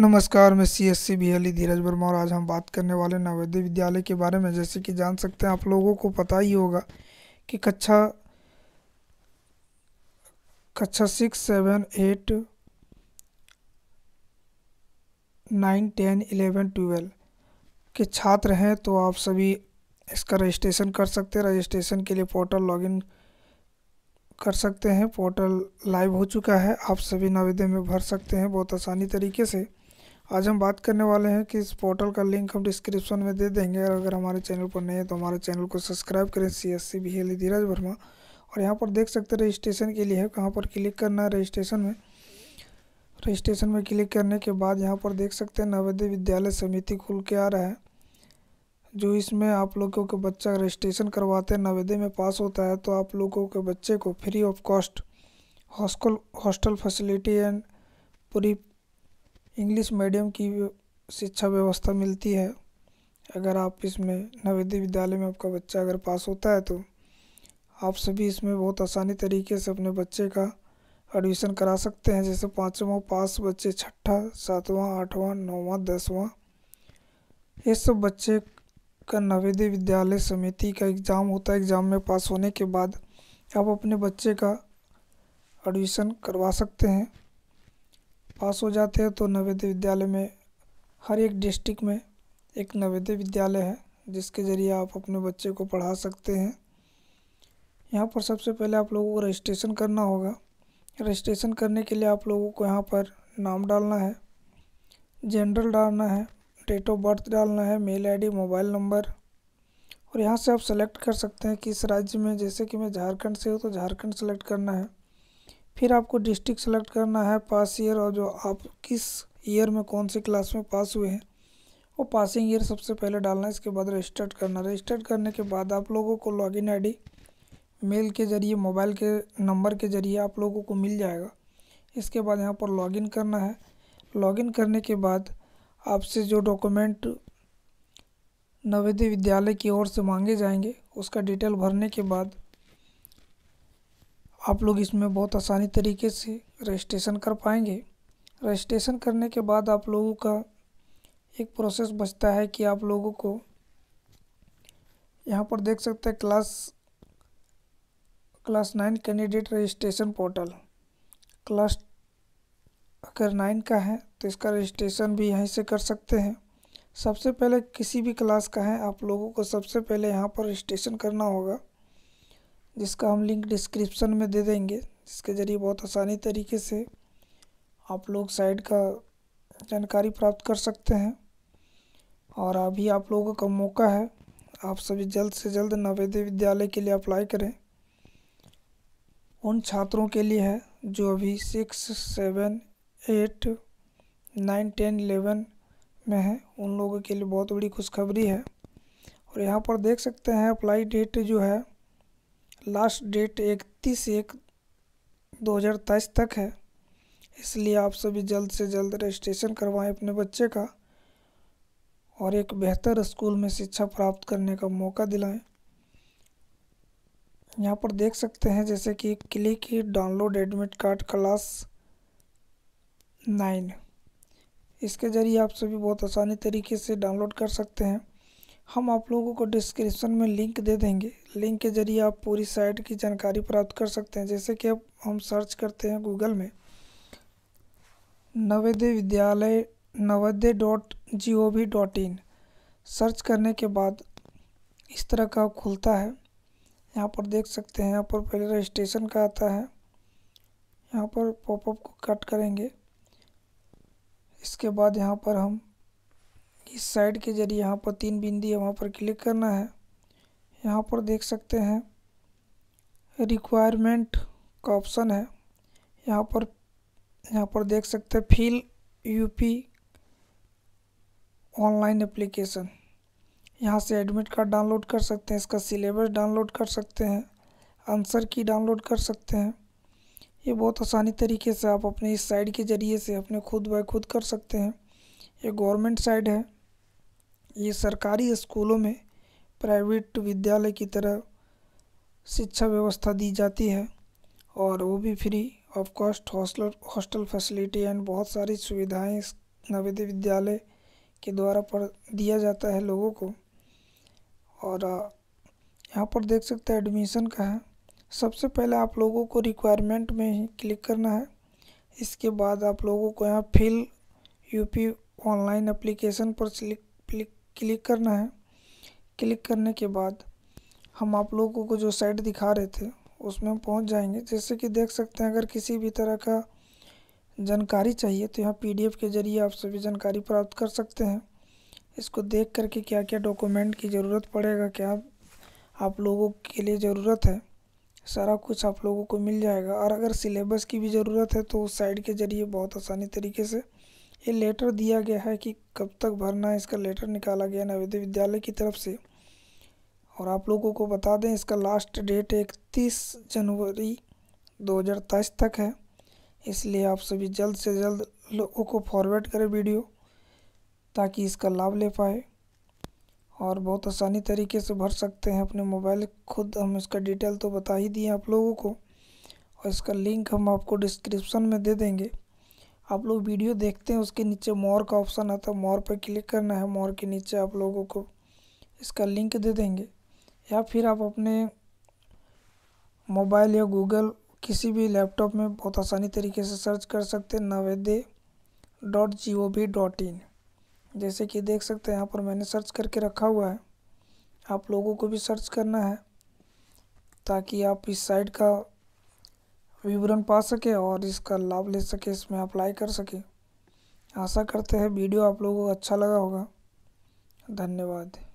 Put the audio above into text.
नमस्कार मैं C S C B L Dheeraj Verma और आज हम बात करने वाले नवोदय विद्यालय के बारे में जैसे कि जान सकते हैं आप लोगों को पता ही होगा कि कक्षा कक्षा six seven eight nine ten eleven twelve के छात्र हैं तो आप सभी इसका रजिस्ट्रेशन कर सकते हैं रजिस्ट्रेशन के लिए पोर्टल लॉगिन कर सकते हैं पोर्टल लाइव हो चुका है आप सभी नवेदे में भर सकते हैं बहुत आसानी तरीके से आज हम बात करने वाले हैं कि इस पोर्टल का लिंक हम डिस्क्रिप्शन में दे देंगे और अगर हमारे चैनल पर नहीं है तो हमारे चैनल को सब्सक्राइब करें सी एस सी बी हेली धीरज वर्मा और यहाँ पर देख सकते हैं रजिस्ट्रेशन के लिए है कहाँ पर क्लिक करना है रजिस्ट्रेशन में रजिस्ट्रेशन में क्लिक करने के बाद यहाँ पर देख सकते हैं नवोदय विद्यालय समिति खुल के आ रहा है जो इसमें आप लोगों के बच्चा रजिस्ट्रेशन करवाते हैं नवोदय में पास होता है तो आप लोगों के बच्चे को free of cost hostel hostel facility and पूरी इंग्लिश मीडियम की शिक्षा व्यवस्था मिलती है अगर आप इसमें नवोदय विद्यालय में आपका बच्चा अगर पास होता है तो आप सभी इसमें बहुत आसानी तरीके से अपने बच्चे का एडमिशन करा सकते हैं जैसे पाँचवा पास बच्चे छठा सातवां आठवां नौवां दसवां ये सब बच्चे का नवोदय विद्यालय समिति का एग्ज़ाम होता है एग्ज़ाम में पास होने के बाद आप अपने बच्चे का एडमिशन करवा सकते हैं पास हो जाते हैं तो नवोदय विद्यालय में हर एक डिस्ट्रिक्ट में एक नवोदय विद्यालय है जिसके ज़रिए आप अपने बच्चे को पढ़ा सकते हैं यहाँ पर सबसे पहले आप लोगों को रजिस्ट्रेशन करना होगा रजिस्ट्रेशन करने के लिए आप लोगों को यहाँ पर नाम डालना है जेंडर डालना है डेट ऑफ बर्थ डालना है मेल आईडी मोबाइल नंबर और यहाँ से आप सेलेक्ट कर सकते हैं किस राज्य में जैसे कि मैं झारखंड से हूँ तो झारखंड सेलेक्ट करना है फिर आपको डिस्ट्रिक्ट सेलेक्ट करना है पास ईयर और जो आप किस ईयर में कौन से क्लास में पास हुए हैं वो पासिंग ईयर सबसे पहले डालना है इसके बाद रजिस्टर्ड करना रजिस्टर्ड करने के बाद आप लोगों को लॉगिन आईडी मेल के ज़रिए मोबाइल के नंबर के ज़रिए आप लोगों को मिल जाएगा इसके बाद यहाँ पर लॉगिन करना है लॉगिन करने के बाद आपसे जो डॉक्यूमेंट नवोदय विद्यालय की ओर से मांगे जाएंगे उसका डिटेल भरने के बाद आप लोग इसमें बहुत आसानी तरीके से रजिस्ट्रेशन कर पाएंगे रजिस्ट्रेशन करने के बाद आप लोगों का एक प्रोसेस बचता है कि आप लोगों को यहाँ पर देख सकते हैं class class nine candidate registration portal class अगर नाइन का है तो इसका रजिस्ट्रेशन भी यहीं से कर सकते हैं सबसे पहले किसी भी क्लास का है आप लोगों को सबसे पहले यहाँ पर रजिस्ट्रेशन करना होगा जिसका हम लिंक डिस्क्रिप्शन में दे देंगे जिसके ज़रिए बहुत आसानी तरीके से आप लोग साइट का जानकारी प्राप्त कर सकते हैं और अभी आप लोगों का मौका है आप सभी जल्द से जल्द नवेद्य विद्यालय के लिए अप्लाई करें उन छात्रों के लिए है जो अभी six seven eight nine ten eleven में है उन लोगों के लिए बहुत बड़ी खुशखबरी है और यहाँ पर देख सकते हैं अप्लाई डेट जो है लास्ट डेट इकतीस एक दो हज़ार तेईस तक है इसलिए आप सभी जल्द से जल्द रजिस्ट्रेशन करवाएं अपने बच्चे का और एक बेहतर स्कूल में शिक्षा प्राप्त करने का मौका दिलाएं यहाँ पर देख सकते हैं जैसे कि क्लिक ही download admit card class nine इसके ज़रिए आप सभी बहुत आसानी तरीके से डाउनलोड कर सकते हैं हम आप लोगों को डिस्क्रिप्शन में लिंक दे देंगे लिंक के ज़रिए आप पूरी साइट की जानकारी प्राप्त कर सकते हैं जैसे कि अब हम सर्च करते हैं गूगल में Navodaya Vidyalaya Navodaya dot G O V dot in search करने के बाद इस तरह का खुलता है यहाँ पर देख सकते हैं यहाँ पर पहले रजिस्ट्रेशन का आता है यहाँ पर पॉपअप को कट करेंगे इसके बाद यहाँ पर हम इस साइड के जरिए यहाँ पर तीन बिंदी है वहाँ पर क्लिक करना है यहाँ पर देख सकते हैं रिक्वायरमेंट का ऑप्शन है यहाँ पर यहाँ पर देख सकते हैं फील यूपी ऑनलाइन एप्लीकेशन यहाँ से एडमिट कार्ड डाउनलोड कर सकते हैं इसका सिलेबस डाउनलोड कर सकते हैं आंसर की डाउनलोड कर सकते हैं ये बहुत आसानी तरीके से आप अपने इस साइड के ज़रिए से अपने खुद ब खुद कर सकते हैं ये गवर्नमेंट साइड है ये सरकारी स्कूलों में प्राइवेट विद्यालय की तरह शिक्षा व्यवस्था दी जाती है और वो भी free of cost hostel hostel facility and बहुत सारी सुविधाएं इस नवोदय विद्यालय के द्वारा पर दिया जाता है लोगों को और यहाँ पर देख सकते हैं एडमिशन का है सबसे पहले आप लोगों को रिक्वायरमेंट में ही क्लिक करना है इसके बाद आप लोगों को यहाँ फिल यूपी ऑनलाइन एप्लीकेशन पर क्लिक करना है क्लिक करने के बाद हम आप लोगों को जो साइट दिखा रहे थे उसमें हम पहुँच जाएंगे जैसे कि देख सकते हैं अगर किसी भी तरह का जानकारी चाहिए तो यहाँ पीडीएफ के ज़रिए आप सभी जानकारी प्राप्त कर सकते हैं इसको देख करके क्या क्या डॉक्यूमेंट की ज़रूरत पड़ेगा क्या आप लोगों के लिए ज़रूरत है सारा कुछ आप लोगों को मिल जाएगा और अगर सिलेबस की भी ज़रूरत है तो उस साइड के ज़रिए बहुत आसानी तरीके से ये लेटर दिया गया है कि कब तक भरना है इसका लेटर निकाला गया नवोदय विद्यालय की तरफ से और आप लोगों को बता दें इसका लास्ट डेट इकतीस जनवरी दो तक है इसलिए आप सभी जल्द से जल्द लोगों को फॉरवर्ड करें वीडियो ताकि इसका लाभ ले पाए और बहुत आसानी तरीके से भर सकते हैं अपने मोबाइल खुद हम इसका डिटेल तो बता ही दिए आप लोगों को और इसका लिंक हम आपको डिस्क्रिप्शन में दे देंगे आप लोग वीडियो देखते हैं उसके नीचे मोर का ऑप्शन आता है मोर पर क्लिक करना है मोर के नीचे आप लोगों को इसका लिंक दे देंगे या फिर आप अपने मोबाइल या गूगल किसी भी लैपटॉप में बहुत आसानी तरीके से सर्च कर सकते हैं Navodaya dot G O V dot in जैसे कि देख सकते हैं यहाँ पर मैंने सर्च करके रखा हुआ है आप लोगों को भी सर्च करना है ताकि आप इस साइट का विवरण पा सके और इसका लाभ ले सके इसमें अप्लाई कर सके आशा करते हैं वीडियो आप लोगों को अच्छा लगा होगा धन्यवाद